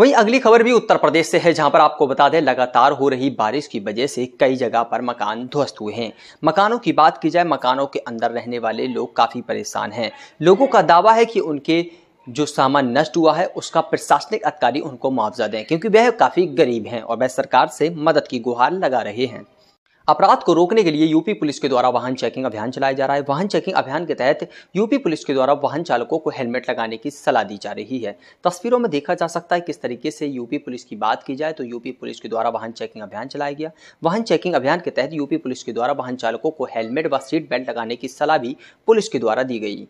वहीं अगली खबर भी उत्तर प्रदेश से है जहां पर आपको बता दें लगातार हो रही बारिश की वजह से कई जगह पर मकान ध्वस्त हुए हैं मकानों की बात की जाए मकानों के अंदर रहने वाले लोग काफ़ी परेशान हैं लोगों का दावा है कि उनके जो सामान नष्ट हुआ है उसका प्रशासनिक अधिकारी उनको मुआवजा दें क्योंकि वह काफ़ी गरीब हैं और वह सरकार से मदद की गुहार लगा रहे हैं अपराध को रोकने के लिए यूपी पुलिस के द्वारा वाहन चेकिंग अभियान चलाया जा रहा है वाहन चेकिंग अभियान के तहत यूपी पुलिस के द्वारा वाहन चालकों को हेलमेट लगाने की सलाह दी जा रही है तस्वीरों में देखा जा सकता है किस तरीके से यूपी पुलिस की बात की जाए तो यूपी पुलिस के द्वारा वाहन चेकिंग अभियान चलाया गया वाहन चेकिंग अभियान के तहत यूपी पुलिस के द्वारा वाहन चालकों को हेलमेट व सीट बेल्ट लगाने की सलाह भी पुलिस के द्वारा दी गई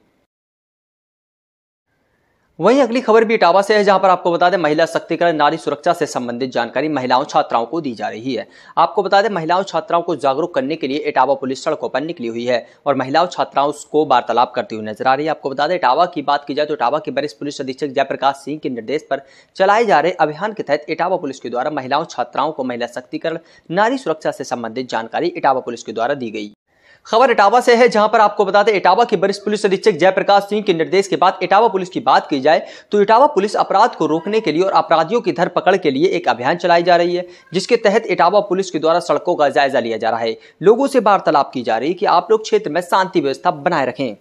वहीं अगली खबर भी इटावा से है जहां पर आपको बता दें महिला सशक्तिकरण नारी सुरक्षा से संबंधित जानकारी महिलाओं छात्राओं को दी जा रही है आपको बता दें महिलाओं छात्राओं को जागरूक करने के लिए इटावा पुलिस सड़कों पर निकली हुई है और महिलाओं छात्राओं को वार्तालाप करती हुई नजर आ रही है आपको बता दें इटावा की बात की जाए तो इटावा के वरिष्ठ पुलिस अधीक्षक जयप्रकाश सिंह के निर्देश पर चलाए जा रहे अभियान के तहत इटावा पुलिस के द्वारा महिलाओं छात्राओं को महिला सशक्तिकरण नारी सुरक्षा से संबंधित जानकारी इटावा पुलिस के द्वारा दी गई खबर इटावा से है जहां पर आपको बता दें इटावा के वरिष्ठ पुलिस अधीक्षक जयप्रकाश सिंह के निर्देश के बाद इटावा पुलिस की बात की जाए तो इटावा पुलिस अपराध को रोकने के लिए और अपराधियों की धरपकड़ के लिए एक अभियान चलाई जा रही है जिसके तहत इटावा पुलिस के द्वारा सड़कों का जायजा लिया जा रहा है लोगों से वार्तालाप की जा रही है कि आप लोग क्षेत्र में शांति व्यवस्था बनाए रखें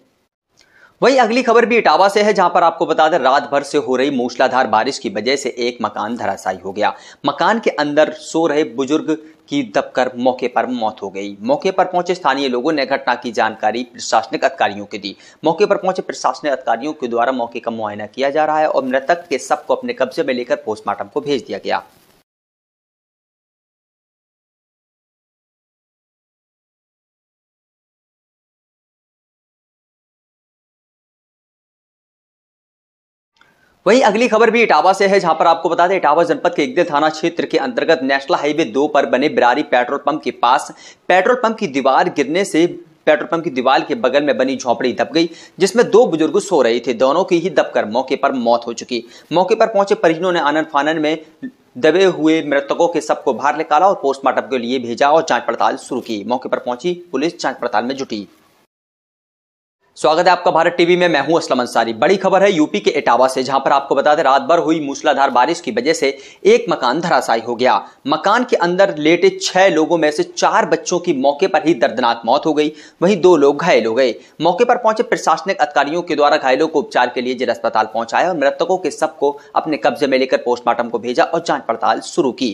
वहीं अगली खबर भी इटावा से है जहां पर आपको बता दें रात भर से हो रही मूसलाधार बारिश की वजह से एक मकान धराशायी हो गया मकान के अंदर सो रहे बुजुर्ग की दबकर मौके पर मौत हो गई मौके पर पहुंचे स्थानीय लोगों ने घटना की जानकारी प्रशासनिक अधिकारियों को दी मौके पर पहुंचे प्रशासनिक अधिकारियों के द्वारा मौके का मुआयना किया जा रहा है और मृतक के सबको अपने कब्जे में लेकर पोस्टमार्टम को भेज दिया गया वहीं अगली खबर भी इटावा से है जहां पर आपको बता दें इटावा जनपद के इग्दे थाना क्षेत्र के अंतर्गत नेशनल हाईवे दो पर बने बिरारी पेट्रोल पंप के पास पेट्रोल पंप की दीवार गिरने से पेट्रोल पंप की दीवार के बगल में बनी झोपड़ी दब गई जिसमें दो बुजुर्ग सो रहे थे दोनों की ही दबकर मौके पर मौत हो चुकी मौके पर पहुंचे परिजनों ने आनंद फानन में दबे हुए मृतकों के सबको बाहर निकाला और पोस्टमार्टम के लिए भेजा और जांच पड़ताल शुरू की मौके पर पहुंची पुलिस जांच पड़ताल में जुटी स्वागत है आपका भारत टीवी में मैं हूं असलम अंसारी बड़ी खबर है यूपी के इटावा से जहां पर आपको बता दें रात भर हुई मूसलाधार बारिश की वजह से एक मकान धराशायी हो गया मकान के अंदर लेटे छह लोगों में से चार बच्चों की मौके पर ही दर्दनाक मौत हो गई वहीं दो लोग घायल हो गए मौके पर पहुंचे प्रशासनिक अधिकारियों के द्वारा घायलों को उपचार के लिए जिला अस्पताल पहुंचाया और मृतकों के सबको अपने कब्जे में लेकर पोस्टमार्टम को भेजा और जांच पड़ताल शुरू की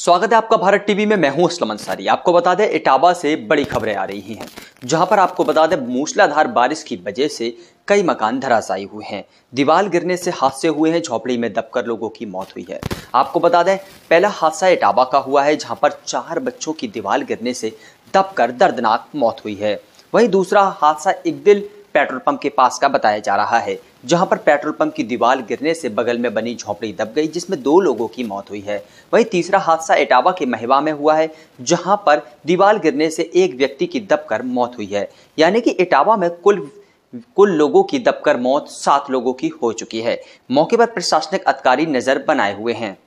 स्वागत है आपका भारत टीवी में मैं हूं असलम अंसारी आपको बता दें इटावा से बड़ी खबरें आ रही हैं जहां पर आपको बता दें मूसलाधार बारिश की वजह से कई मकान धराशायी हुए हैं दीवार गिरने से हादसे हुए हैं झोपड़ी में दबकर लोगों की मौत हुई है आपको बता दें पहला हादसा इटावा का हुआ है जहाँ पर चार बच्चों की दीवार गिरने से दबकर दर्दनाक मौत हुई है वहीं दूसरा हादसा एक दिल पेट्रोल पंप के पास का बताया जा रहा है जहां पर पेट्रोल पंप की दीवार गिरने से बगल में बनी झोपड़ी दब गई जिसमें दो लोगों की मौत हुई है वहीं तीसरा हादसा इटावा के महिवा में हुआ है जहां पर दीवार गिरने से एक व्यक्ति की दबकर मौत हुई है यानी कि इटावा में कुल कुल लोगों की दबकर मौत सात लोगों की हो चुकी है मौके पर प्रशासनिक अधिकारी नजर बनाए हुए हैं